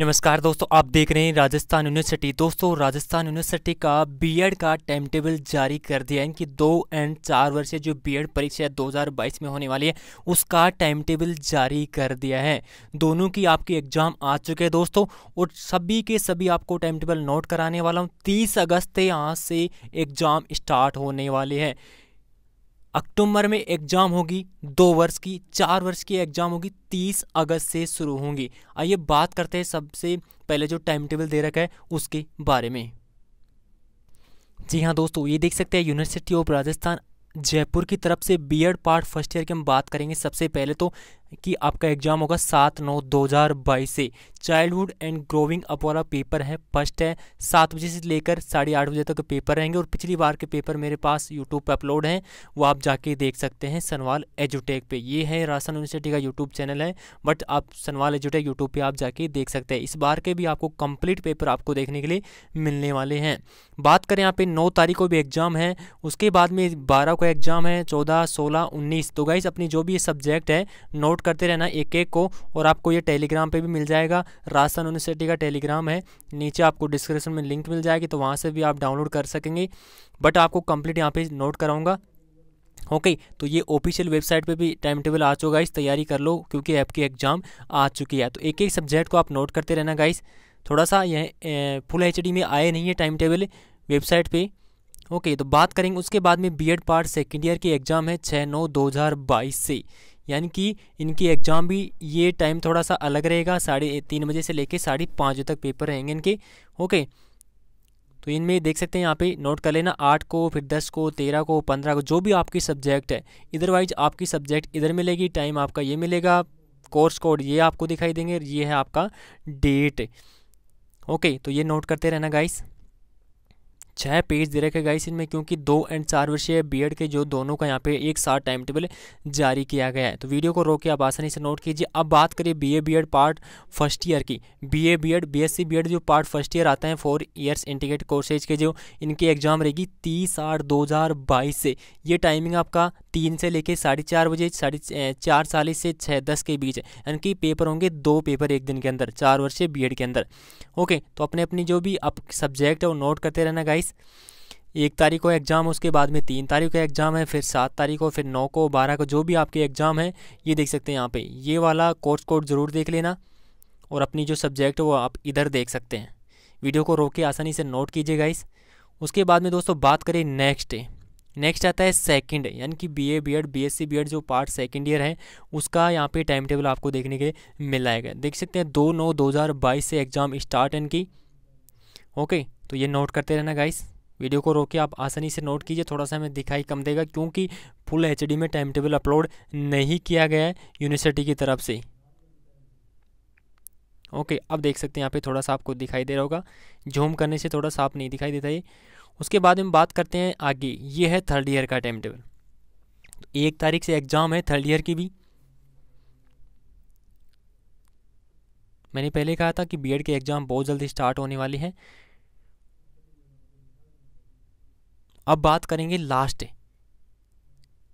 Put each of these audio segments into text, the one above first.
नमस्कार दोस्तों आप देख रहे हैं राजस्थान यूनिवर्सिटी दोस्तों राजस्थान यूनिवर्सिटी का बीएड का टाइम टेबल जारी कर दिया है इनकी दो एंड चार वर्षीय जो बीएड परीक्षा 2022 में होने वाली है उसका टाइम टेबल जारी कर दिया है दोनों की आपकी एग्जाम आ चुके हैं दोस्तों और सभी के सभी आपको टाइम टेबल नोट कराने वाला हूँ तीस अगस्त यहाँ से एग्जाम स्टार्ट होने वाले हैं अक्टूबर में एग्ज़ाम होगी दो वर्ष की चार वर्ष की एग्ज़ाम होगी तीस अगस्त से शुरू होंगी आइए बात करते हैं सबसे पहले जो टाइम टेबल दे रखा है उसके बारे में जी हाँ दोस्तों ये देख सकते हैं यूनिवर्सिटी ऑफ राजस्थान जयपुर की तरफ से बीएड पार्ट फर्स्ट ईयर की हम बात करेंगे सबसे पहले तो कि आपका एग्जाम होगा सात नौ दो हज़ार बाईस से चाइल्डहुड एंड ग्रोविंग अप वाला पेपर है फर्स्ट है सात बजे से लेकर साढ़े आठ बजे तक तो पेपर रहेंगे और पिछली बार के पेपर मेरे पास यूट्यूब पर अपलोड हैं वो आप जाके देख सकते हैं सनवाल एजुटेक पे ये है राजस्थान यूनिवर्सिटी का यूट्यूब चैनल है बट आप सनवाल एजुटेक यूट्यूब पर आप जाके देख सकते हैं इस बार के भी आपको कंप्लीट पेपर आपको देखने के लिए मिलने वाले हैं बात करें यहाँ पे नौ तारीख को भी एग्जाम है उसके बाद में बारह को एग्जाम है चौदह सोलह उन्नीस तो गाइज अपनी जो भी सब्जेक्ट है नोट करते रहना एक एक को और आपको ये टेलीग्राम पे भी मिल जाएगा राजस्थान यूनिवर्सिटी का टेलीग्राम है नीचे आपको डिस्क्रिप्शन में लिंक मिल जाएगी तो वहाँ से भी आप डाउनलोड कर सकेंगे बट आपको कंप्लीट यहाँ पे नोट कराऊंगा ओके okay, तो ये ऑफिशियल वेबसाइट पे भी टाइम टेबल आ चुका गाइस तैयारी कर लो क्योंकि आपकी एग्जाम आ चुकी है तो एक एक सब्जेक्ट को आप नोट करते रहना गाइस थोड़ा सा यह फुल एच में आए नहीं है टाइम टेबल वेबसाइट पे ओके okay, तो बात करेंगे उसके बाद में बीएड पार्ट सेकेंड ईयर की एग्ज़ाम है छः नौ दो हज़ार बाईस से यानी कि इनकी एग्ज़ाम भी ये टाइम थोड़ा सा अलग रहेगा साढ़े तीन बजे से लेके साढ़े पाँच बजे तक पेपर रहेंगे इनके ओके तो इनमें देख सकते हैं यहाँ पे नोट कर लेना आठ को फिर दस को तेरह को पंद्रह को जो भी आपकी सब्जेक्ट है इधरवाइज आपकी सब्जेक्ट इधर मिलेगी टाइम आपका ये मिलेगा कोर्स कोड ये आपको दिखाई देंगे ये है आपका डेट ओके तो ये नोट करते रहना गाइस छः पेज दे रखे गाइस इनमें क्योंकि दो एंड चार वर्षीय बीएड के जो दोनों का यहाँ पे एक साथ टाइम टेबल जारी किया गया है तो वीडियो को रोके आप आसानी से नोट कीजिए अब बात करिए BA BEd part first year की बीए बीएड बीएससी बीएड जो पार्ट फर्स्ट ईयर आता है फोर ईयर्स इंटीग्रेट कोर्सेज के जो इनकी एग्जाम रहेगी तीस आठ दो से ये टाइमिंग आपका तीन से लेकर साढ़े चार बजे साढ़े चार चालीस से छः दस के बीच यानी कि पेपर होंगे दो पेपर एक दिन के अंदर चार वर्ष से बी के अंदर ओके तो अपने अपनी जो भी आप सब्जेक्ट है वो नोट करते रहना गाइस एक तारीख को एग्ज़ाम उसके बाद में तीन तारीख को एग्ज़ाम है फिर सात तारीख को फिर नौ को बारह को जो भी आपके एग्ज़ाम है ये देख सकते हैं यहाँ पे ये वाला कोर्स कोड ज़रूर देख लेना और अपनी जो सब्जेक्ट है वो आप इधर देख सकते हैं वीडियो को रोक के आसानी से नोट कीजिए गाइस उसके बाद में दोस्तों बात करें नेक्स्ट डे नेक्स्ट आता है सेकंड यानी कि बीए बीएड बीएससी बीएड जो पार्ट सेकंड ईयर है उसका यहाँ पे टाइम टेबल आपको देखने के मिल जाएगा देख सकते हैं दो नौ दो हज़ार बाईस से एग्ज़ाम स्टार्ट इनकी ओके तो ये नोट करते रहना गाइस वीडियो को रोके आप आसानी से नोट कीजिए थोड़ा सा हमें दिखाई कम देगा क्योंकि फुल एच में टाइम टेबल अपलोड नहीं किया गया है यूनिवर्सिटी की तरफ से ओके अब देख सकते हैं यहाँ पे थोड़ा सा आपको दिखाई दे रहा होगा झूम करने से थोड़ा साफ नहीं दिखाई देता है उसके बाद हम बात करते हैं आगे ये है थर्ड ईयर का टाइम टेबल तो एक तारीख से एग्ज़ाम है थर्ड ईयर की भी मैंने पहले कहा था कि बीएड के एग्ज़ाम बहुत जल्दी स्टार्ट होने वाले हैं अब बात करेंगे लास्ट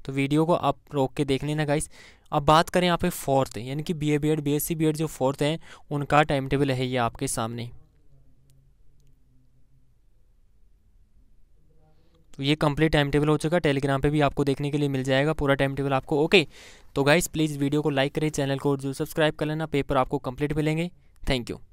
तो वीडियो को आप रोक के देख लेना गाइस अब बात करें यहाँ पे फोर्थ यानी कि B A B Ed B S C B Ed जो फोर्थ हैं उनका टाइम टेबल है ये आपके सामने तो ये कंप्लीट टाइम टेबल हो चुका है टेलीग्राम पे भी आपको देखने के लिए मिल जाएगा पूरा टाइम टेबल आपको ओके तो गाइज़ प्लीज़ वीडियो को लाइक करें चैनल को जो सब्सक्राइब कर लेना पेपर आपको कंप्लीट मिलेंगे थैंक यू